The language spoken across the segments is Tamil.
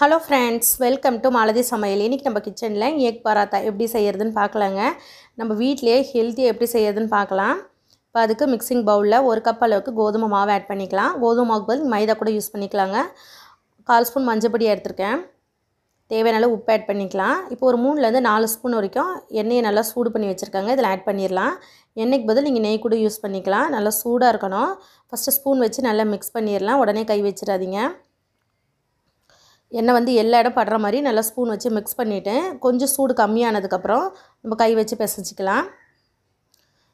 hello friends welcome to Malathi சமையல் இன்றைக்கி நம்ம கிச்சனில் ஏக் பராத்தா எப்படி செய்கிறதுன்னு பார்க்கலாங்க நம்ம வீட்டிலேயே ஹெல்த்தியாக எப்படி செய்கிறதுன்னு பார்க்கலாம் இப்போ அதுக்கு மிக்சிங் பவுலில் ஒரு கப் அளவுக்கு கோதுமை மாவு ஆட் பண்ணிக்கலாம் கோதுமை மாவுக்கு பதில் மைதா கூட யூஸ் பண்ணிக்கலாங்க கால் ஸ்பூன் மஞ்சப்பொடி எடுத்திருக்கேன் தேவையான உப்பு ஆட் பண்ணிக்கலாம் இப்போ ஒரு மூணுலேருந்து நாலு ஸ்பூன் வரைக்கும் எண்ணெயை நல்லா சூடு பண்ணி வச்சுருக்காங்க இதில் ஆட் பண்ணிடலாம் எண்ணெய்க்கு பதில் நீங்கள் நெய் கூட யூஸ் பண்ணிக்கலாம் நல்லா சூடாக இருக்கணும் ஃபஸ்ட்டு ஸ்பூன் வச்சு நல்லா மிக்ஸ் பண்ணிடலாம் உடனே கை வச்சிடாதீங்க எண்ணெய் வந்து எல்லா இடம் படுற மாதிரி நல்லா ஸ்பூன் வச்சு மிக்ஸ் பண்ணிவிட்டேன் கொஞ்சம் சூடு கம்மியானதுக்கப்புறம் நம்ம கை வச்சு பிசைச்சிக்கலாம்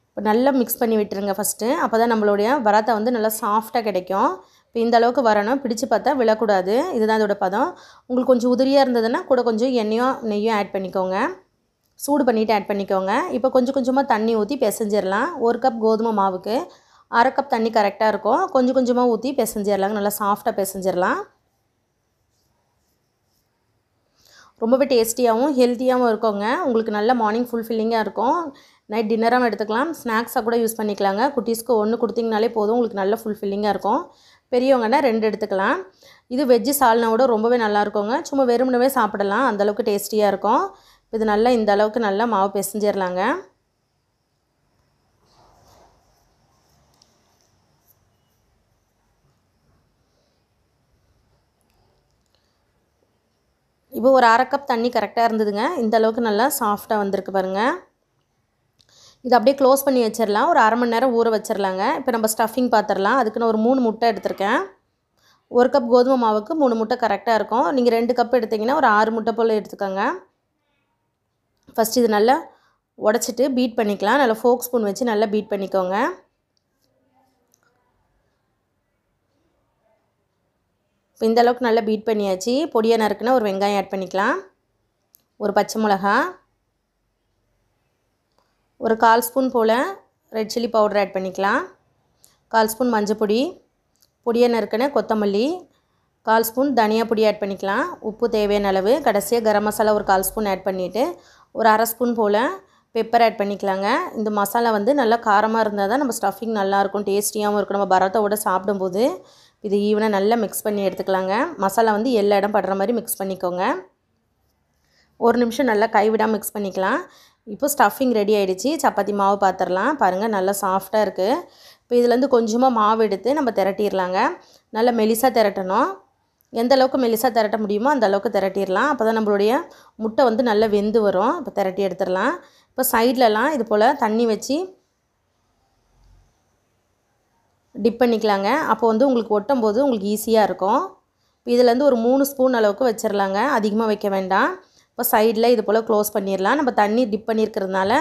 இப்போ நல்லா மிக்ஸ் பண்ணி விட்டுருங்க ஃபஸ்ட்டு அப்போ தான் நம்மளுடைய வரத்தை வந்து நல்லா சாஃப்டாக கிடைக்கும் இப்போ இந்த அளவுக்கு வரணும் பிடிச்சி பார்த்தா விழக்கூடாது இதுதான் இதோடய பதம் உங்களுக்கு கொஞ்சம் உதிரியாக இருந்ததுன்னா கூட கொஞ்சம் எண்ணெயும் நெய்யும் ஆட் பண்ணிக்கோங்க சூடு பண்ணிவிட்டு ஆட் பண்ணிக்கோங்க இப்போ கொஞ்சம் கொஞ்சமாக தண்ணி ஊற்றி பிசைஞ்சிடலாம் ஒரு கப் கோதுமை மாவுக்கு அரை கப் தண்ணி கரெக்டாக இருக்கும் கொஞ்சம் கொஞ்சமாக ஊற்றி பிசைஞ்சிடலாங்க நல்லா சாஃப்டாக பிசைஞ்சிடலாம் ரொம்பவே டேஸ்டியாகவும் ஹெல்த்தியாகவும் இருக்குங்க உங்களுக்கு நல்ல மார்னிங் ஃபுல்ஃபில்லிங்காக இருக்கும் நைட் டின்னராகவும் எடுத்துக்கலாம் ஸ்நாக்ஸாக கூட யூஸ் பண்ணிக்கலாங்க குட்டீஸ்க்கு ஒன்று கொடுத்திங்கனாலே போதும் உங்களுக்கு நல்ல ஃபுல்ஃபில்லிங்காக இருக்கும் பெரியவங்கன்னா ரெண்டு எடுத்துக்கலாம் இது வெஜ்ஜு சால்னா கூட ரொம்பவே நல்லா இருக்குங்க சும்மா வெறுமனவே சாப்பிடலாம் அந்தளவுக்கு டேஸ்டியாக இருக்கும் இது நல்லா இந்த அளவுக்கு நல்லா மாவு பெசஞ்சிடலாங்க இப்போ ஒரு அரை கப் தண்ணி கரெக்டாக இருந்ததுங்க இந்த அளவுக்கு நல்லா சாஃப்டாக வந்திருக்கு பாருங்கள் இது அப்படியே க்ளோஸ் பண்ணி வச்சிடலாம் ஒரு அரை மணி நேரம் ஊற வச்சிடலாங்க இப்போ நம்ம ஸ்டஃபிங் பார்த்துடலாம் அதுக்கு நான் ஒரு மூணு முட்டை எடுத்திருக்கேன் ஒரு கப் கோதுமை மாவுக்கு மூணு முட்டை கரெக்டாக இருக்கும் நீங்கள் ரெண்டு கப் எடுத்திங்கன்னா ஒரு ஆறு முட்டை போல் எடுத்துக்கோங்க ஃபஸ்ட் இது நல்லா உடச்சிட்டு பீட் பண்ணிக்கலாம் நல்லா ஃபோக் ஸ்பூன் வச்சு நல்லா பீட் பண்ணிக்கோங்க இப்போ இந்தளவுக்கு நல்லா பீட் பண்ணியாச்சு பொடியாக நறுக்குனா ஒரு வெங்காயம் ஆட் பண்ணிக்கலாம் ஒரு பச்சை மிளகா ஒரு கால் ஸ்பூன் போல் ரெட் சில்லி பவுடர் ஆட் பண்ணிக்கலாம் கால் ஸ்பூன் மஞ்சப்பொடி பொடியை நறுக்கின கொத்தமல்லி கால் ஸ்பூன் தனியா பொடி ஆட் பண்ணிக்கலாம் உப்பு தேவையான அளவு கடைசியாக கரம் மசாலா ஒரு கால் ஸ்பூன் ஆட் பண்ணிவிட்டு ஒரு அரை ஸ்பூன் போல் பெப்பர் ஆட் பண்ணிக்கலாங்க இந்த மசாலா வந்து நல்லா காரமாக இருந்தால் தான் நம்ம ஸ்டஃபிங் நல்லாயிருக்கும் டேஸ்டியாகவும் இருக்கும் நம்ம பரோட்டாவோட சாப்பிடும்போது இது ஈவனாக நல்லா மிக்ஸ் பண்ணி எடுத்துக்கலாங்க மசாலா வந்து எல்லா இடம் படுற மாதிரி மிக்ஸ் பண்ணிக்கோங்க ஒரு நிமிஷம் நல்லா கைவிடாமல் மிக்ஸ் பண்ணிக்கலாம் இப்போ ஸ்டஃபிங் ரெடி ஆகிடுச்சி சப்பாத்தி மாவு பார்த்துடலாம் பாருங்கள் நல்லா சாஃப்டாக இருக்குது இப்போ இதுலேருந்து கொஞ்சமாக மாவு எடுத்து நம்ம திரட்டிடலாங்க நல்லா மெலிசாக திரட்டணும் எந்த அளவுக்கு மெலிசாக திரட்ட முடியுமோ அந்த அளவுக்கு திரட்டிடலாம் அப்போ தான் நம்மளுடைய முட்டை வந்து நல்லா வெந்து வரும் இப்போ திரட்டி எடுத்துடலாம் இப்போ சைட்லலாம் இது போல் தண்ணி வச்சு டிப் பண்ணிக்கலாங்க அப்போ வந்து உங்களுக்கு ஒட்டும் போது உங்களுக்கு ஈஸியாக இருக்கும் இதுலேருந்து ஒரு மூணு ஸ்பூன் அளவுக்கு வச்சிடலாங்க அதிகமாக வைக்க வேண்டாம் இப்போ சைடில் இது போல் க்ளோஸ் பண்ணிடலாம் நம்ம தண்ணி டிப் பண்ணியிருக்கிறதுனால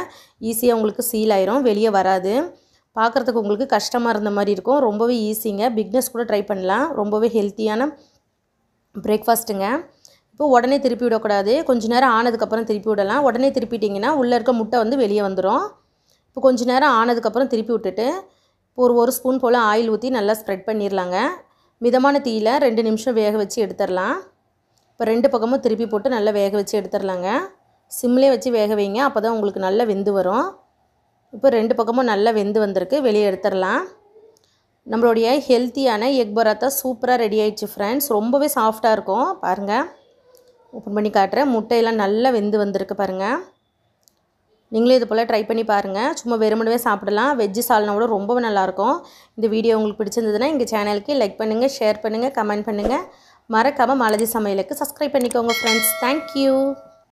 ஈஸியாக உங்களுக்கு சீல் ஆயிரும் வெளியே வராது பார்க்குறதுக்கு உங்களுக்கு கஷ்டமாக இருந்த மாதிரி இருக்கும் ரொம்பவே ஈஸிங்க பிக்னஸ் கூட ட்ரை பண்ணலாம் ரொம்பவே ஹெல்த்தியான பிரேக்ஃபாஸ்ட்டுங்க இப்போ உடனே திருப்பி விடக்கூடாது கொஞ்சம் நேரம் ஆனதுக்கப்புறம் திருப்பி விடலாம் உடனே திருப்பிட்டிங்கன்னா உள்ளே இருக்க முட்டை வந்து வெளியே வந்துடும் இப்போ கொஞ்சம் நேரம் ஆனதுக்கப்புறம் திருப்பி விட்டுட்டு ஒரு ஒரு ஸ்பூன் போல் ஆயில் ஊற்றி நல்லா ஸ்ப்ரெட் பண்ணிடலாங்க மிதமான தீயில் ரெண்டு நிமிஷம் வேக வச்சு எடுத்துடலாம் இப்போ ரெண்டு பக்கமும் திருப்பி போட்டு நல்லா வேக வச்சு எடுத்துடலாங்க சிம்லே வச்சு வேக வைங்க அப்போ தான் உங்களுக்கு நல்லா வெந்து வரும் இப்போ ரெண்டு பக்கமும் நல்லா வெந்து வந்திருக்கு வெளியே எடுத்துடலாம் நம்மளுடைய ஹெல்த்தியான எக் பராத்தா சூப்பராக ரெடி ஆயிடுச்சு ஃப்ரெண்ட்ஸ் ரொம்பவே சாஃப்டாக இருக்கும் பாருங்கள் ஓப்பன் பண்ணி காட்டுறேன் முட்டையெல்லாம் நல்லா வெந்து வந்திருக்கு பாருங்கள் நீங்களே இது போல் ட்ரை பண்ணி பாருங்கள் சும்மா வெறுமனவே சாப்பிடலாம் வெஜ்ஜு கூட ரொம்பவே நல்லாயிருக்கும் இந்த வீடியோ உங்களுக்கு பிடிச்சிருந்ததுன்னா எங்கள் சேனலுக்கு லைக் பண்ணுங்கள் ஷேர் பண்ணுங்கள் கமெண்ட் பண்ணுங்கள் மறக்காமல் மலதி சமையலுக்கு சப்ஸ்கிரைப் பண்ணிக்கோங்க ஃப்ரெண்ட்ஸ் தேங்க்யூ